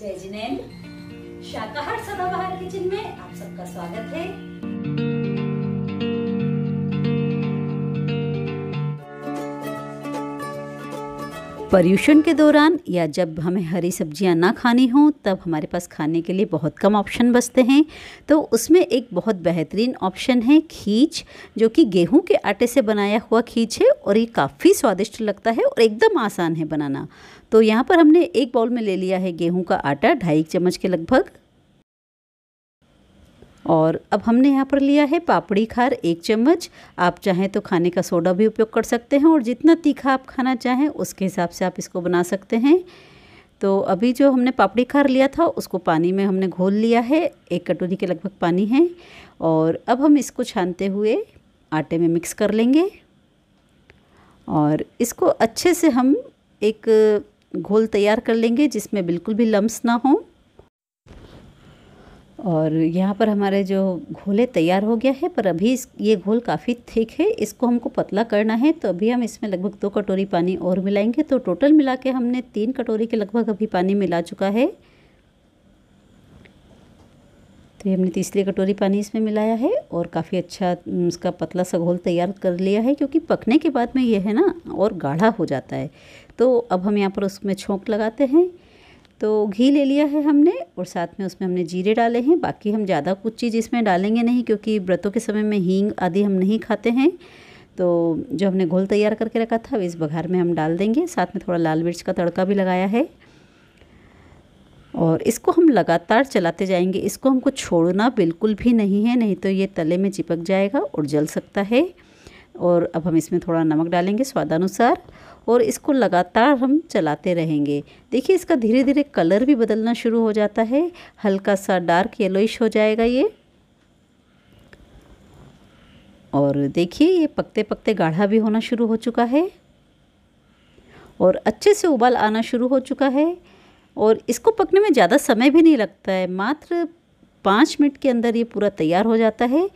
जय जिनेन्द्र शाकाहार सदाबहार किचन में आप सबका स्वागत है पर्यूषण के दौरान या जब हमें हरी सब्जियां ना खानी हों तब हमारे पास खाने के लिए बहुत कम ऑप्शन बचते हैं तो उसमें एक बहुत बेहतरीन ऑप्शन है खींच जो कि गेहूं के आटे से बनाया हुआ खींच है और ये काफ़ी स्वादिष्ट लगता है और एकदम आसान है बनाना तो यहाँ पर हमने एक बाउल में ले लिया है गेहूँ का आटा ढाई चम्मच के लगभग और अब हमने यहाँ पर लिया है पापड़ी खार एक चम्मच आप चाहें तो खाने का सोडा भी उपयोग कर सकते हैं और जितना तीखा आप खाना चाहें उसके हिसाब से आप इसको बना सकते हैं तो अभी जो हमने पापड़ी खार लिया था उसको पानी में हमने घोल लिया है एक कटोरी के लगभग पानी है और अब हम इसको छानते हुए आटे में मिक्स कर लेंगे और इसको अच्छे से हम एक घोल तैयार कर लेंगे जिसमें बिल्कुल भी लम्स ना हों और यहाँ पर हमारे जो घोले तैयार हो गया है पर अभी इस ये घोल काफ़ी थिक है इसको हमको पतला करना है तो अभी हम इसमें लगभग दो कटोरी पानी और मिलाएंगे तो टोटल मिला के हमने तीन कटोरी के लगभग अभी पानी मिला चुका है तो ये हमने तीसरी कटोरी पानी इसमें मिलाया है और काफ़ी अच्छा उसका पतला सा घोल तैयार कर लिया है क्योंकि पकने के बाद में ये है ना और गाढ़ा हो जाता है तो अब हम यहाँ पर उसमें छोंक लगाते हैं तो घी ले लिया है हमने और साथ में उसमें हमने जीरे डाले हैं बाकी हम ज़्यादा कुछ चीज़ इसमें डालेंगे नहीं क्योंकि व्रतों के समय में हींग आदि हम नहीं खाते हैं तो जो हमने घोल तैयार करके रखा था इस बघार में हम डाल देंगे साथ में थोड़ा लाल मिर्च का तड़का भी लगाया है और इसको हम लगातार चलाते जाएंगे इसको हमको छोड़ना बिल्कुल भी नहीं है नहीं तो ये तले में चिपक जाएगा और जल सकता है और अब हम इसमें थोड़ा नमक डालेंगे स्वादानुसार और इसको लगातार हम चलाते रहेंगे देखिए इसका धीरे धीरे कलर भी बदलना शुरू हो जाता है हल्का सा डार्क येलोइश हो जाएगा ये और देखिए ये पकते पकते गाढ़ा भी होना शुरू हो चुका है और अच्छे से उबाल आना शुरू हो चुका है और इसको पकने में ज़्यादा समय भी नहीं लगता है मात्र पाँच मिनट के अंदर ये पूरा तैयार हो जाता है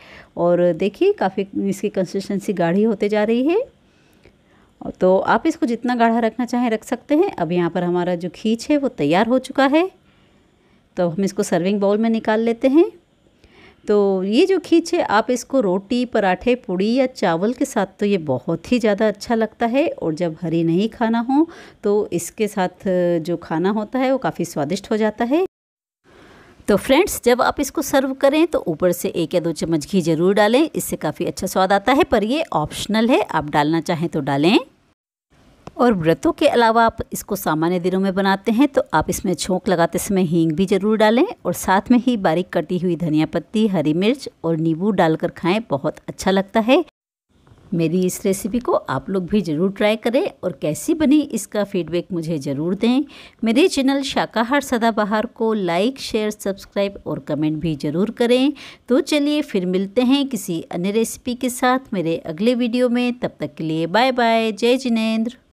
और देखिए काफ़ी इसकी कंसिस्टेंसी गाढ़ी होते जा रही है तो आप इसको जितना गाढ़ा रखना चाहें रख सकते हैं अब यहाँ पर हमारा जो खींच है वो तैयार हो चुका है तो हम इसको सर्विंग बाउल में निकाल लेते हैं तो ये जो खींच है आप इसको रोटी पराठे पूड़ी या चावल के साथ तो ये बहुत ही ज़्यादा अच्छा लगता है और जब हरी नहीं खाना हो तो इसके साथ जो खाना होता है वो काफ़ी स्वादिष्ट हो जाता है तो फ्रेंड्स जब आप इसको सर्व करें तो ऊपर से एक या दो चम्मच घी ज़रूर डालें इससे काफ़ी अच्छा स्वाद आता है पर ये ऑप्शनल है आप डालना चाहें तो डालें और व्रतों के अलावा आप इसको सामान्य दिनों में बनाते हैं तो आप इसमें छोंक लगाते समय हींग भी ज़रूर डालें और साथ में ही बारीक कटी हुई धनिया पत्ती हरी मिर्च और नींबू डालकर खाएं बहुत अच्छा लगता है मेरी इस रेसिपी को आप लोग भी ज़रूर ट्राई करें और कैसी बनी इसका फीडबैक मुझे ज़रूर दें मेरे चैनल शाकाहार सदाबहार को लाइक शेयर सब्सक्राइब और कमेंट भी ज़रूर करें तो चलिए फिर मिलते हैं किसी अन्य रेसिपी के साथ मेरे अगले वीडियो में तब तक के लिए बाय बाय जय जिनेन्द्र